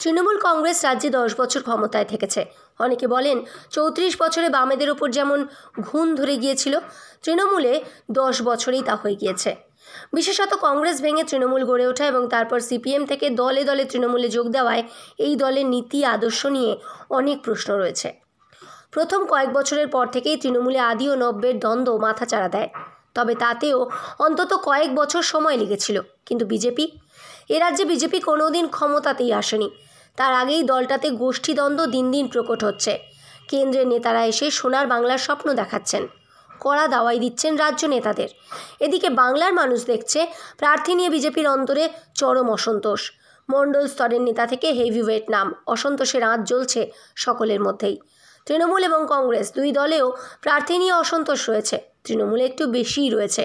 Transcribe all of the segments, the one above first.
তৃণমূল কংগ্রেস রাজ্যে দশ বছর ক্ষমতায় থেকেছে অনেকে বলেন চৌত্রিশ বছরে বামেদের ওপর যেমন ঘুম ধরে গিয়েছিল তৃণমূলে দশ বছরেই তা হয়ে গিয়েছে বিশেষত কংগ্রেস ভেঙে তৃণমূল গড়ে ওঠা এবং তারপর সিপিএম থেকে দলে দলে তৃণমূলে যোগ দেওয়ায় এই দলের নীতি আদর্শ নিয়ে অনেক প্রশ্ন রয়েছে প্রথম কয়েক বছরের পর থেকেই তৃণমূলে আদি ও নব্যের দ্বন্দ্ব মাথা চাড়া দেয় তবে তাতেও অন্তত কয়েক বছর সময় লেগেছিল কিন্তু বিজেপি এ রাজ্যে বিজেপি কোনোদিন ক্ষমতাতেই আসেনি তার আগেই দলটাতে গোষ্ঠীদ্বন্দ্ব দিন দিন প্রকট হচ্ছে কেন্দ্রের নেতারা এসে সোনার বাংলার স্বপ্ন দেখাচ্ছেন কড়া দাওয়াই দিচ্ছেন রাজ্য নেতাদের এদিকে বাংলার মানুষ দেখছে প্রার্থী নিয়ে বিজেপির অন্তরে চরম অসন্তোষ মণ্ডল স্তরের নেতা থেকে হেভিওয়েট নাম অসন্তোষের আঁচ জ্বলছে সকলের মধ্যেই তৃণমূল এবং কংগ্রেস দুই দলেও প্রার্থী নিয়ে অসন্তোষ রয়েছে তৃণমূলে একটু বেশিই রয়েছে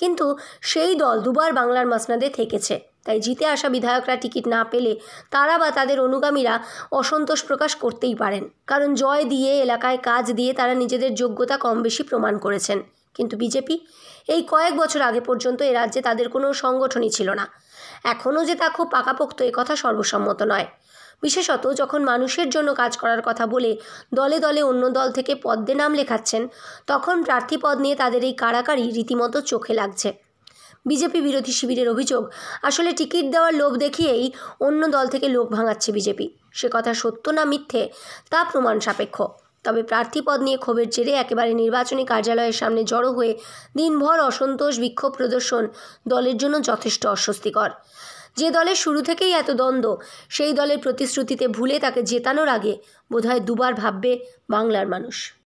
কিন্তু সেই দল দুবার বাংলার মাসনাদে থেকেছে তাই জিতে আসা বিধায়করা টিকিট না পেলে তারা বা তাদের অনুগামীরা অসন্তোষ প্রকাশ করতেই পারেন কারণ জয় দিয়ে এলাকায় কাজ দিয়ে তারা নিজেদের যোগ্যতা কম বেশি প্রমাণ করেছেন কিন্তু বিজেপি এই কয়েক বছর আগে পর্যন্ত এ রাজ্যে তাদের কোনো সংগঠনই ছিল না এখনও যে তা খুব পাকাপোক্ত এ কথা সর্বসম্মত নয় বিশেষত যখন মানুষের জন্য কাজ করার কথা বলে দলে দলে অন্য দল থেকে পদ্মে নাম লেখাচ্ছেন তখন প্রার্থী পদ নিয়ে তাদের এই কাড়াকাড়ি রীতিমতো চোখে লাগছে বিজেপি বিরোধী শিবিরের অভিযোগ আসলে টিকিট দেওয়ার লোভ দেখিয়েই অন্য দল থেকে লোক ভাঙাচ্ছে বিজেপি সে কথা সত্য না মিথ্যে তা প্রমাণ সাপেক্ষ তবে প্রার্থী পদ নিয়ে ক্ষোভের জেরে একেবারে নির্বাচনী কার্যালয়ের সামনে জড়ো হয়ে দিনভর অসন্তোষ বিক্ষোভ প্রদর্শন দলের জন্য যথেষ্ট অস্বস্তিকর যে দলের শুরু থেকেই এত দ্বন্দ্ব সেই দলের প্রতিশ্রুতিতে ভুলে তাকে জেতানোর আগে বোধহয় দুবার ভাববে বাংলার মানুষ